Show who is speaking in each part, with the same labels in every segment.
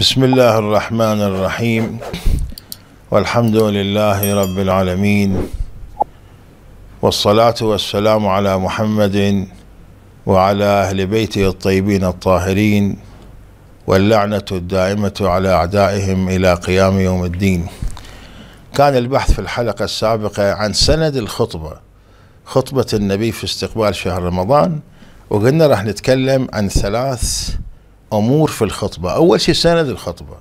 Speaker 1: بسم الله الرحمن الرحيم والحمد لله رب العالمين والصلاة والسلام على محمد وعلى أهل بيته الطيبين الطاهرين واللعنة الدائمة على أعدائهم إلى قيام يوم الدين كان البحث في الحلقة السابقة عن سند الخطبة خطبة النبي في استقبال شهر رمضان وقلنا راح نتكلم عن ثلاث امور في الخطبه اول شيء سند الخطبه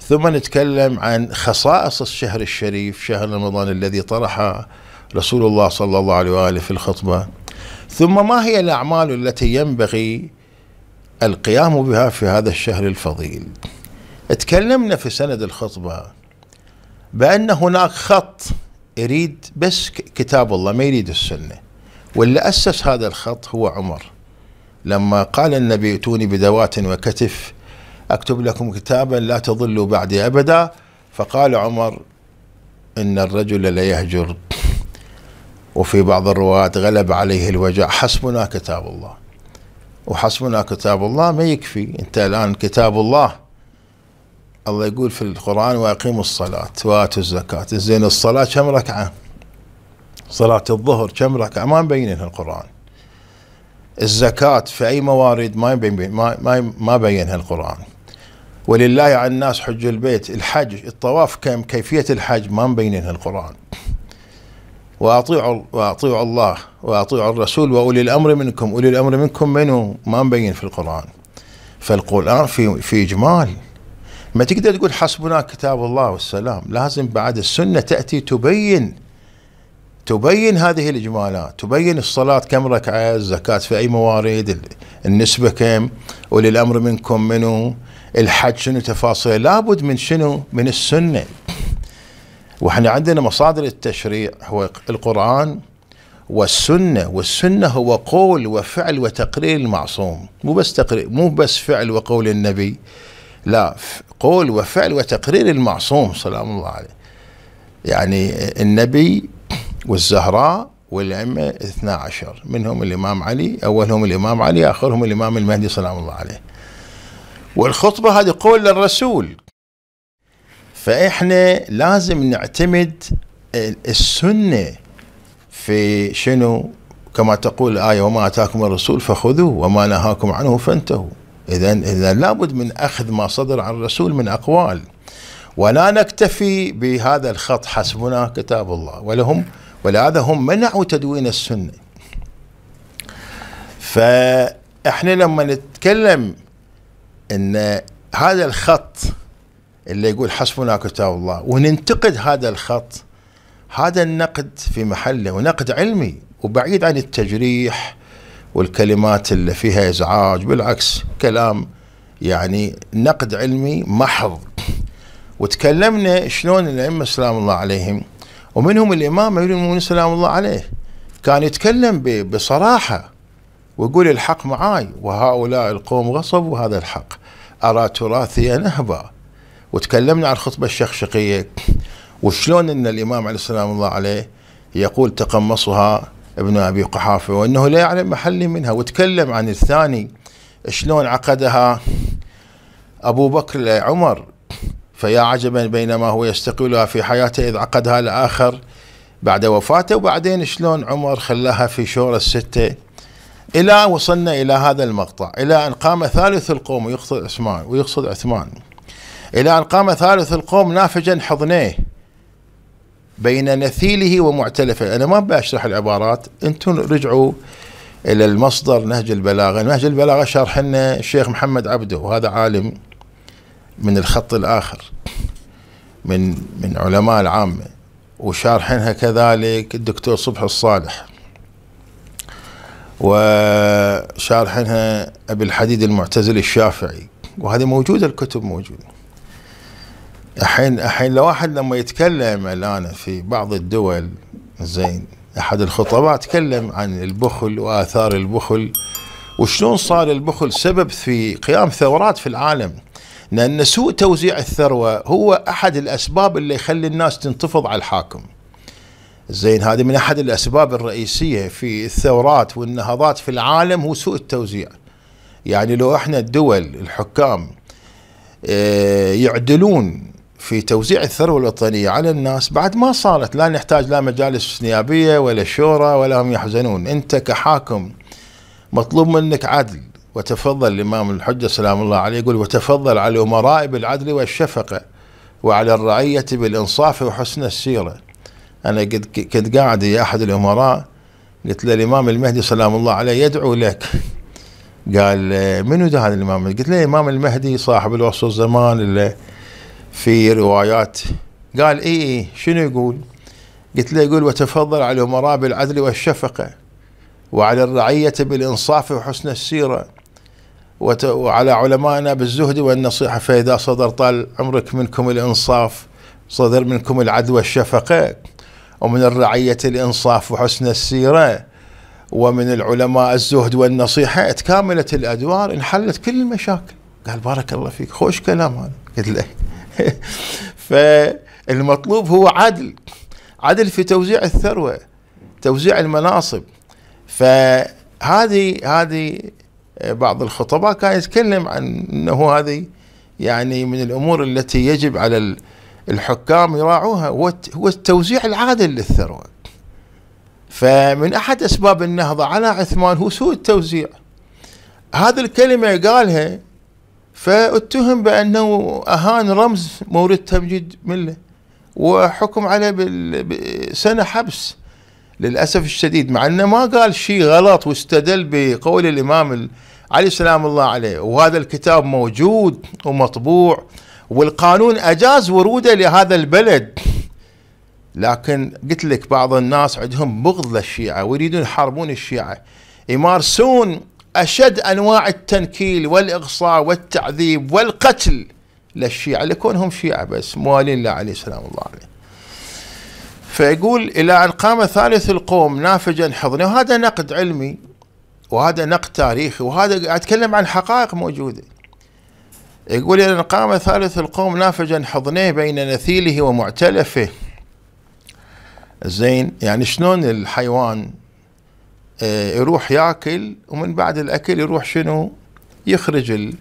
Speaker 1: ثم نتكلم عن خصائص الشهر الشريف شهر رمضان الذي طرحه رسول الله صلى الله عليه واله في الخطبه ثم ما هي الاعمال التي ينبغي القيام بها في هذا الشهر الفضيل تكلمنا في سند الخطبه بان هناك خط يريد بس كتاب الله ما يريد السنه واللي اسس هذا الخط هو عمر لما قال النبي ائتوني بدوات وكتف اكتب لكم كتابا لا تضلوا بعدي ابدا فقال عمر ان الرجل ليهجر وفي بعض الرواة غلب عليه الوجع حسبنا كتاب الله وحسبنا كتاب الله ما يكفي انت الان كتاب الله الله يقول في القرآن وأقيموا الصلاة وآتوا الزكاة زين الصلاة كم ركعة صلاة الظهر كم ركعة ما مبينها القرآن الزكاة في أي موارد ما يبين ما ما ما بينها القرآن ولله على الناس حج البيت الحج الطواف كم كيفية الحج ما مبينها القرآن واطيعوا واطيعوا الله واطيعوا الرسول واولي الامر منكم اولي الامر منكم منو ما مبين في القران فالقران في في اجمال ما تقدر تقول حسبنا كتاب الله والسلام لازم بعد السنه تاتي تبين تبين هذه الإجمالات تبين الصلاة كم ركعة الزكاة في أي موارد النسبة كم أولي الأمر منكم منو الحج شنو تفاصيله لابد من شنو من السنة واحنا عندنا مصادر التشريع هو القرآن والسنة والسنة هو قول وفعل وتقرير المعصوم مو بس تقرير مو بس فعل وقول النبي لا قول وفعل وتقرير المعصوم صلى الله عليه يعني النبي والزهراء والأئمة 12 منهم الإمام علي أولهم الإمام علي آخرهم الإمام المهدي سلام الله عليه والخطبة هذه قول للرسول فإحنا لازم نعتمد السنة في شنو كما تقول الآية وما أتاكم الرسول فخذوه وما نهاكم عنه فانتهوا إذا إذا لابد من أخذ ما صدر عن الرسول من أقوال ولا نكتفي بهذا الخط حسبنا كتاب الله ولهم ولهذا هم منعوا تدوين السنة فإحنا لما نتكلم أن هذا الخط اللي يقول حسبنا كتاب الله وننتقد هذا الخط هذا النقد في محله ونقد علمي وبعيد عن التجريح والكلمات اللي فيها ازعاج بالعكس كلام يعني نقد علمي محض وتكلمنا شلون الائمه سلام الله عليهم ومنهم الإمام ابن المؤمنين سلام الله عليه كان يتكلم بصراحة ويقول الحق معاي وهؤلاء القوم غصبوا هذا الحق أرى تراثي نهبا وتكلمنا عن الخطبة الشقشقية وشلون أن الإمام عليه السلام الله عليه يقول تقمصها ابن أبي قحافة وأنه لا يعلم محل منها وتكلم عن الثاني شلون عقدها أبو بكر عمر فيا عجبا بينما هو يستقبلها في حياته إذ عقدها الآخر بعد وفاته وبعدين شلون عمر خلاها في شورى الستة إلى وصلنا إلى هذا المقطع إلى أن قام ثالث القوم ويقصد عثمان ويقصد عثمان إلى أن قام ثالث القوم نافجا حضنيه بين نثيله ومعتلفه أنا ما بشرح العبارات أنتم رجعوا إلى المصدر نهج البلاغة نهج البلاغة شرح لنا الشيخ محمد عبده وهذا عالم من الخط الآخر من من علماء العامة وشارحينها كذلك الدكتور صبح الصالح وشارحينها أبي الحديد المعتزلي الشافعي وهذه موجودة الكتب موجودة الحين الحين لو واحد لما يتكلم الآن في بعض الدول زين أحد الخطباء تكلم عن البخل وآثار البخل وشلون صار البخل سبب في قيام ثورات في العالم لأن سوء توزيع الثروة هو أحد الأسباب اللي يخلي الناس تنتفض على الحاكم زين هذه من أحد الأسباب الرئيسية في الثورات والنهضات في العالم هو سوء التوزيع يعني لو احنا الدول الحكام آه، يعدلون في توزيع الثروة الوطنية على الناس بعد ما صارت لا نحتاج لا مجالس نيابية ولا شورى ولا هم يحزنون انت كحاكم مطلوب منك عدل وتفضل الإمام الحجة سلام الله عليه يقول وتفضل على الأمراء بالعدل والشفقة وعلى الرعية بالإنصاف وحسن السيرة أنا قد كنت قاعد يا أحد الأمراء قلت له الإمام المهدي سلام الله عليه يدعو لك قال منو ده هذا الإمام قلت له الإمام المهدي صاحب الوصف الزمان اللي في روايات قال إي إي شنو يقول قلت له يقول وتفضل على الأمراء بالعدل والشفقة وعلى الرعية بالإنصاف وحسن السيرة وعلى علمائنا بالزهد والنصيحة فإذا صدر طال عمرك منكم الإنصاف صدر منكم العدوى الشفقة ومن الرعية الإنصاف وحسن السيرة ومن العلماء الزهد والنصيحة تكاملت الأدوار انحلت كل المشاكل قال بارك الله فيك خوش كلام هذا قلت له فالمطلوب هو عدل عدل في توزيع الثروة توزيع المناصب فهذه هذه بعض الخطباء كان يتكلم عن انه هذه يعني من الامور التي يجب على الحكام يراعوها هو التوزيع العادل للثروه. فمن احد اسباب النهضه على عثمان هو سوء التوزيع. هذه الكلمه قالها فاتهم بانه اهان رمز مورد تمجيد مله وحكم عليه بسنه حبس. للاسف الشديد مع انه ما قال شيء غلط واستدل بقول الامام علي سلام الله عليه وهذا الكتاب موجود ومطبوع والقانون اجاز وروده لهذا البلد لكن قلت لك بعض الناس عندهم بغض للشيعه ويريدون يحاربون الشيعه يمارسون اشد انواع التنكيل والاقصاء والتعذيب والقتل للشيعه لكونهم شيعه بس موالين لعلي سلام الله عليه فيقول إلى أن قام ثالث القوم نافجا حضنه وهذا نقد علمي وهذا نقد تاريخي وهذا أتكلم عن حقائق موجودة يقول إلى أن قام ثالث القوم نافجا حضنه بين نثيله ومعتلفه زين يعني شلون الحيوان آه، يروح ياكل ومن بعد الاكل يروح شنو يخرج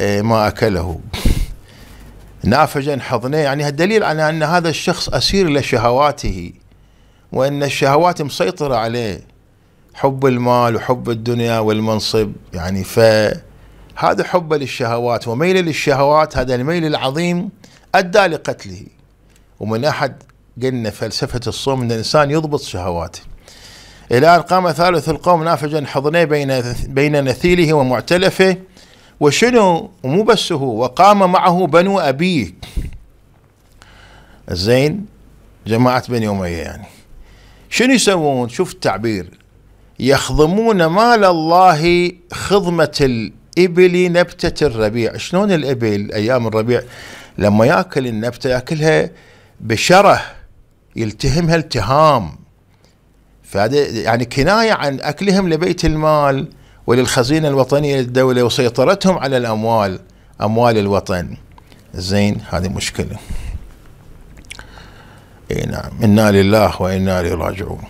Speaker 1: آه، ما اكله نافجا حضنه يعني الدليل على أن هذا الشخص أسير لشهواته وأن الشهوات مسيطرة عليه حب المال وحب الدنيا والمنصب يعني فهذا حب للشهوات وميل للشهوات هذا الميل العظيم أدى لقتله ومن أحد قلنا فلسفة الصوم أن الإنسان يضبط شهواته إلى أن قام ثالث القوم نافجا حضنيه بين بين نثيله ومعتلفه وشنو ومو بس هو وقام معه بنو أبيه زين جماعة بني أمية يعني شنو يسوون شوف التعبير يخضمون مال الله خضمة الإبل نبتة الربيع شلون الإبل أيام الربيع لما يأكل النبتة يأكلها بشره يلتهمها التهام فهذا يعني كناية عن أكلهم لبيت المال وللخزينة الوطنية للدولة وسيطرتهم على الأموال أموال الوطن زين هذه مشكلة اي نعم انا لله وانا اليه راجعون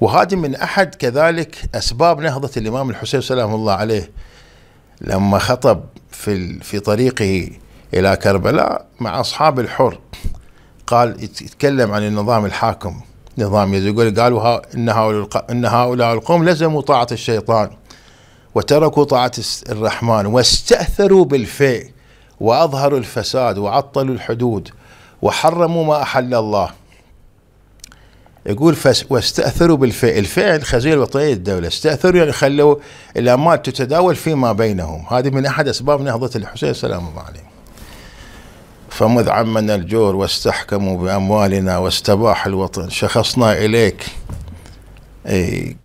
Speaker 1: وهذه من احد كذلك اسباب نهضه الامام الحسين سلام الله عليه لما خطب في في طريقه الى كربلاء مع اصحاب الحر قال يتكلم عن النظام الحاكم نظام يقول قالوا ان هؤلاء ان هؤلاء القوم لزموا طاعه الشيطان وتركوا طاعة الرحمن واستأثروا بالفيء وأظهروا الفساد وعطلوا الحدود وحرموا ما أحل الله يقول فس واستأثروا بالفعل الفعل الخزينة الوطنية الدولة استأثروا يعني خلوا الأموال تتداول فيما بينهم هذه من أحد أسباب نهضة الحسين سلام الله عليه فمذ عمنا الجور واستحكموا بأموالنا واستباح الوطن شخصنا إليك أي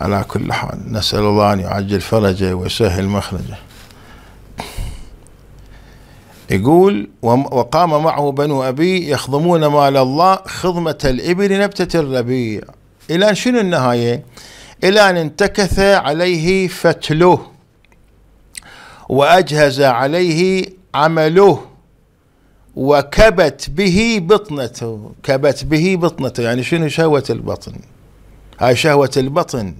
Speaker 1: على كل حال نسأل الله أن يعجل فرجه ويسهل مخرجه يقول وقام معه بنو أبي يخضمون مال الله خضمة الإبل نبتة الربيع إلى شنو النهاية إلى أن انتكث عليه فتله وأجهز عليه عمله وكبت به بطنته كبت به بطنته يعني شنو شهوة البطن هاي شهوة البطن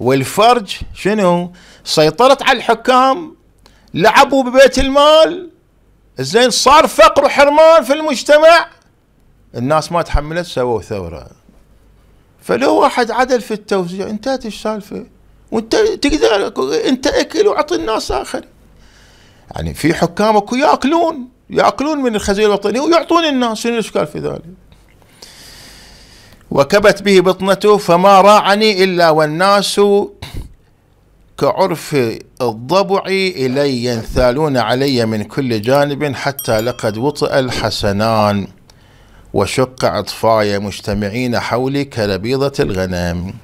Speaker 1: والفرج شنو سيطرت على الحكام لعبوا ببيت المال زين صار فقر وحرمان في المجتمع الناس ما تحملت سووا ثورة فلو واحد عدل في التوزيع انتهت السالفة وانت تقدر انت اكل واعطي الناس اخر يعني في حكام اكو ياكلون ياكلون من الخزينه الوطنيه ويعطون الناس شنو الاشكال في ذلك؟ وكبت به بطنته فما راعني إلا والناس كعرف الضبع إلي ينثالون علي من كل جانب حتى لقد وطئ الحسنان وشق عطفاي مجتمعين حولي كلبيضة الغنم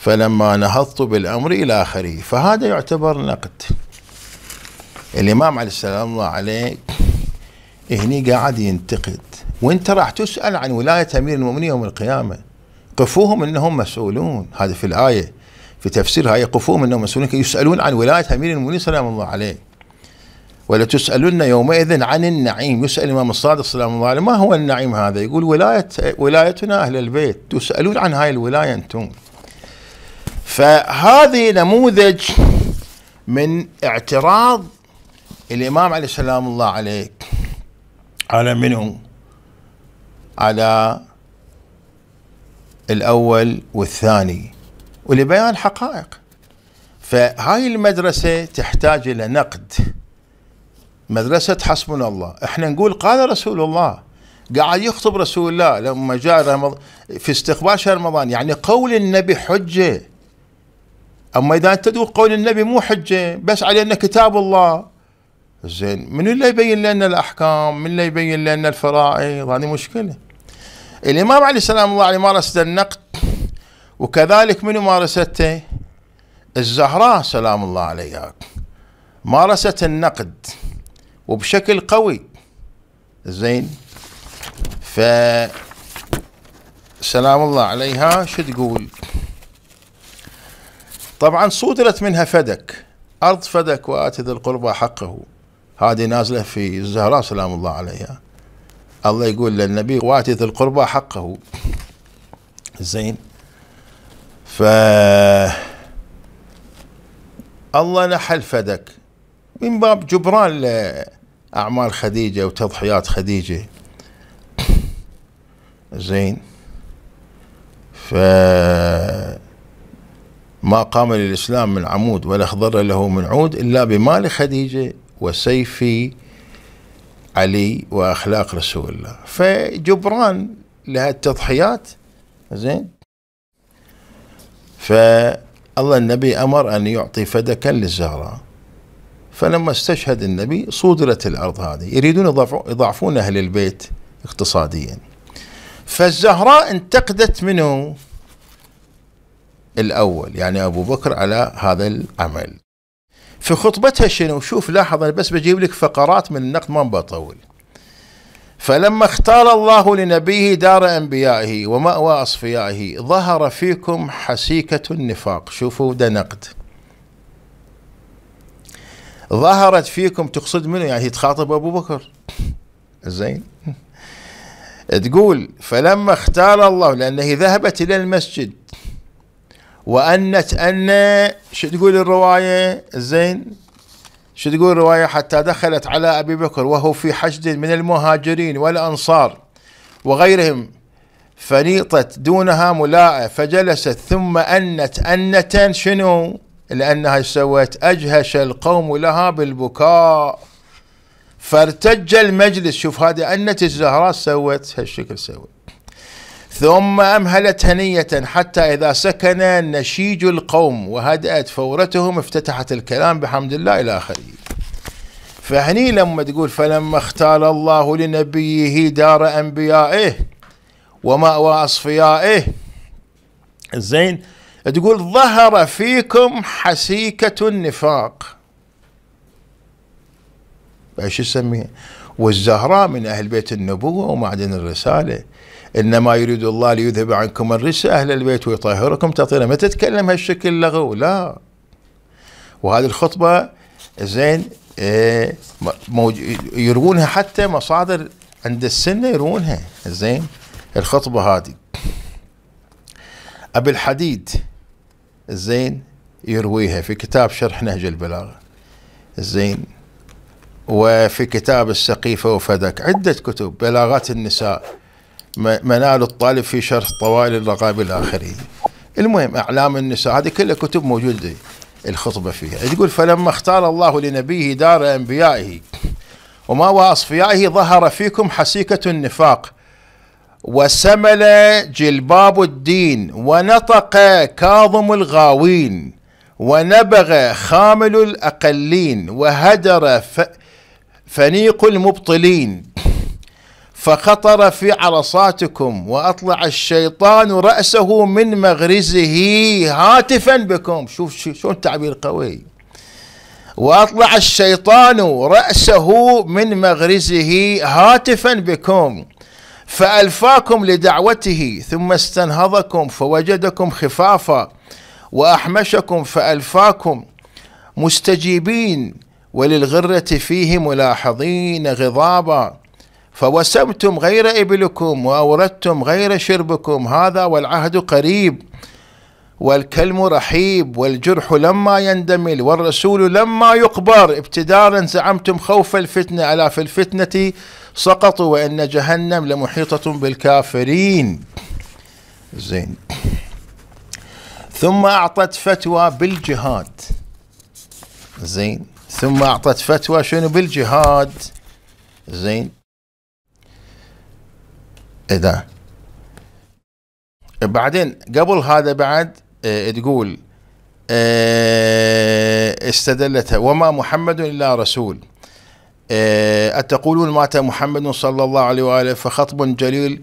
Speaker 1: فلما نهضت بالأمر إلى آخره فهذا يعتبر نقد الإمام عليه السلام الله عليه هني قاعد ينتقد وانت راح تسأل عن ولاية امير المؤمنين يوم القيامة قفوهم انهم مسؤولون هذا في الآية في تفسير هاي قفوهم انهم مسؤولون يسألون عن ولاية امير المؤمنين سلام الله عليه ولا تسألون يومئذ عن النعيم يسأل الإمام الصادق سلام الله عليه ما هو النعيم هذا يقول ولاية ولايتنا أهل البيت تسألون عن هاي الولاية أنتم فهذه نموذج من اعتراض الإمام عليه سلام الله عليه على منهم على الأول والثاني ولبيان حقائق فهاي المدرسة تحتاج إلى نقد مدرسة حسبنا الله احنا نقول قال رسول الله قاعد يخطب رسول الله لما جاء رمضان في استقبال شهر رمضان يعني قول النبي حجة أما إذا أنت تقول قول النبي مو حجة بس علينا كتاب الله زين من اللي يبين لنا الاحكام من اللي يبين لنا الفرائض هذه مشكله الامام علي سلام الله عليه مارس النقد وكذلك من مارسته الزهراء سلام الله عليها مارست النقد وبشكل قوي زين ف سلام الله عليها شو تقول طبعا صودرت منها فدك أرض فدك وآت ذي القربى حقه هذه نازلة في الزهراء سلام الله عليها الله يقول للنبي واتي ذي القربى حقه زين ف الله نحل فدك من باب جبران لأعمال خديجة وتضحيات خديجة زين ف ما قام للإسلام من عمود ولا خضر له من عود إلا بمال خديجة وسيف علي واخلاق رسول الله فجبران لهالتضحيات زين فالله النبي امر ان يعطي فدكا للزهراء فلما استشهد النبي صودرت الارض هذه يريدون يضعفون اهل البيت اقتصاديا فالزهراء انتقدت منه الاول يعني ابو بكر على هذا العمل في خطبتها شنو شوف لاحظ انا بس بجيب لك فقرات من النقد ما بطول فلما اختار الله لنبيه دار انبيائه وماوى اصفيائه ظهر فيكم حسيكه النفاق شوفوا ده نقد ظهرت فيكم تقصد منه يعني تخاطب ابو بكر زين تقول فلما اختار الله لانه ذهبت الى المسجد وأنت أن شو تقول الرواية زين شو تقول الرواية حتى دخلت على أبي بكر وهو في حشد من المهاجرين والأنصار وغيرهم فنيطت دونها ملاءة فجلست ثم أنت أنة شنو لأنها سوت أجهش القوم لها بالبكاء فارتج المجلس شوف هذه أنة الزهراء سوت هالشكل سوت ثم أمهلت هنية حتى إذا سكن نشيج القوم وهدأت فورتهم افتتحت الكلام بحمد الله إلى آخره فهني لما تقول فلما اختار الله لنبيه دار أنبيائه ومأوى أصفيائه زين تقول ظهر فيكم حسيكة النفاق ايش يسميه والزهراء من أهل بيت النبوة ومعدن الرسالة انما يريد الله ليذهب عنكم الرجس اهل البيت ويطهركم تطهيرا ما تتكلم هالشكل لغو لا وهذه الخطبه زين إيه، يروونها حتى مصادر عند السنه يروونها زين الخطبه هذه ابي الحديد زين يرويها في كتاب شرح نهج البلاغه زين وفي كتاب السقيفه وفدك عده كتب بلاغات النساء منال الطالب في شرح طوائل الرقاب الآخرين المهم أعلام النساء هذه كلها كتب موجودة الخطبة فيها تقول فلما اختار الله لنبيه دار أنبيائه وما وأصفيائه ظهر فيكم حسيكة النفاق وسمل جلباب الدين ونطق كاظم الغاوين ونبغ خامل الأقلين وهدر فنيق المبطلين فخطر في عرصاتكم واطلع الشيطان راسه من مغرزه هاتفا بكم شوف شلون تعبير قوي واطلع الشيطان راسه من مغرزه هاتفا بكم فالفاكم لدعوته ثم استنهضكم فوجدكم خفافا واحمشكم فالفاكم مستجيبين وللغره فيه ملاحظين غضابا فوسمتم غير إبلكم وأوردتم غير شربكم هذا والعهد قريب والكلم رحيب والجرح لما يندمل والرسول لما يقبر ابتدارا زعمتم خوف الفتنة ألا في الفتنة سقطوا وإن جهنم لمحيطة بالكافرين زين ثم أعطت فتوى بالجهاد زين ثم أعطت فتوى شنو بالجهاد زين اذا بعدين قبل هذا بعد اه تقول اه استدلت وما محمد الا رسول اه اتقولون مات محمد صلى الله عليه واله فخطب جليل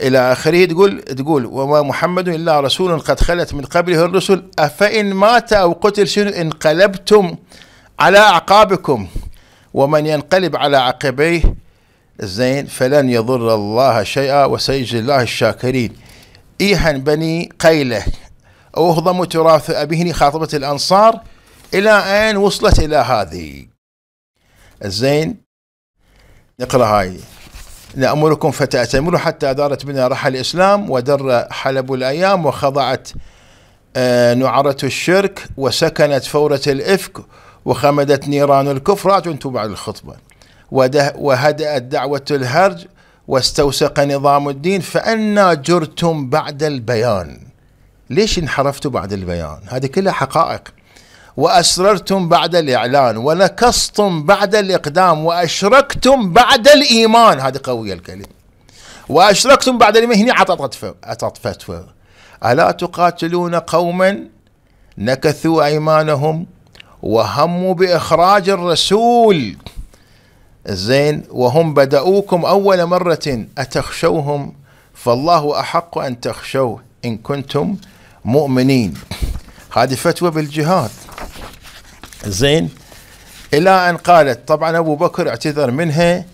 Speaker 1: الى اخره تقول تقول وما محمد الا رسول قد خلت من قبله الرسل افان مات او قتل شنو انقلبتم على اعقابكم ومن ينقلب على عقبيه زين فلن يضر الله شيئا وسيجزي الله الشاكرين ايهن بني قيلة أهضموا تراث أبيهن خاطبة الأنصار إلى أن وصلت إلى هذه زين نقرأ هاي نأمركم فتأتمروا حتى دارت بنا رحى الإسلام ودر حلب الأيام وخضعت آه، نعرة الشرك وسكنت فورة الإفك وخمدت نيران الكفر أنتم بعد الخطبة وهدأت دعوة الهرج واستوسق نظام الدين فأنا جرتم بعد البيان ليش انحرفتوا بعد البيان هذه كلها حقائق وأسررتم بعد الإعلان ونكصتم بعد الإقدام وأشركتم بعد الإيمان هذه قوية الكلمة وأشركتم بعد الإيمان هنا عطت فتوى ألا تقاتلون قوما نكثوا أيمانهم وهموا بإخراج الرسول زين وهم بدأوكم أول مرة أتخشوهم فالله أحق أن تخشوه إن كنتم مؤمنين هذه فتوى بالجهاد زين إلى أن قالت طبعا أبو بكر اعتذر منها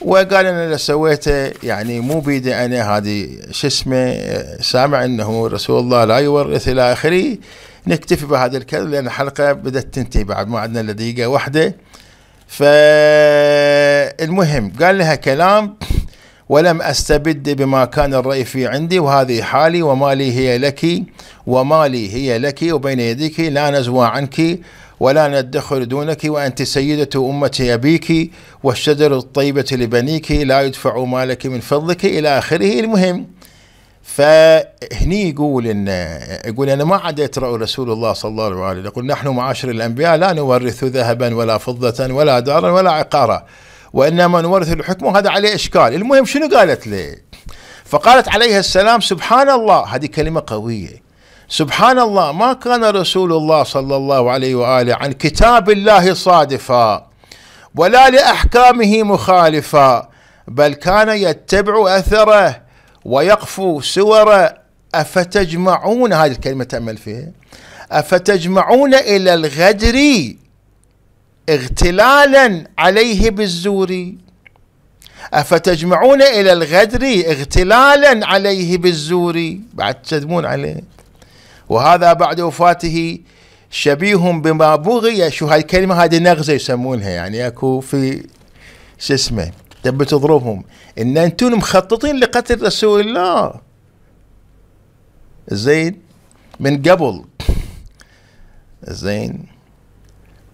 Speaker 1: وقال أنا اللي سويته يعني مو بيدي أنا هذه شو اسمه سامع أنه رسول الله لا يورث إلى آخره نكتفي بهذا الكلام لأن الحلقة بدأت تنتهي بعد ما عندنا دقيقة واحدة فالمهم قال لها كلام ولم استبد بما كان الرأي في عندي وهذه حالي ومالي هي لك ومالي هي لك وبين يديك لا نزوى عنك ولا ندخل دونك وأنت سيدة أمة أبيك والشجر الطيبة لبنيك لا يدفع مالك من فضلك إلى آخره المهم فهني يقول ان يقول انا ما عاد يترأ رسول الله صلى الله عليه وآله يقول نحن معاشر الانبياء لا نورث ذهبا ولا فضه ولا دارا ولا عقارا وانما نورث الحكم وهذا عليه اشكال المهم شنو قالت لي فقالت عليها السلام سبحان الله هذه كلمه قويه سبحان الله ما كان رسول الله صلى الله عليه واله عن كتاب الله صادفا ولا لاحكامه مخالفا بل كان يتبع اثره ويقفوا سورة أفتجمعون هذه الكلمة تأمل فيها أفتجمعون إلى الغدر اغتلالا عليه بالزور أفتجمعون إلى الغدر اغتلالا عليه بالزور بعد تدمون عليه وهذا بعد وفاته شبيه بما بغي شو هاي الكلمة هذه نغزة يسمونها يعني أكو في شو اسمه تبي تضربهم ان انتم مخططين لقتل رسول الله زين من قبل زين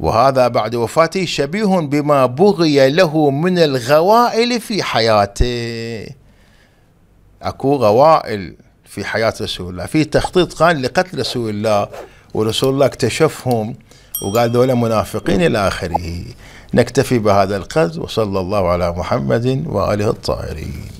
Speaker 1: وهذا بعد وفاته شبيه بما بغي له من الغوائل في حياته اكو غوائل في حياة رسول الله في تخطيط كان لقتل رسول الله ورسول الله اكتشفهم وقال دولة منافقين الى اخره نكتفي بهذا القدر وصلى الله على محمد وآله الطاهرين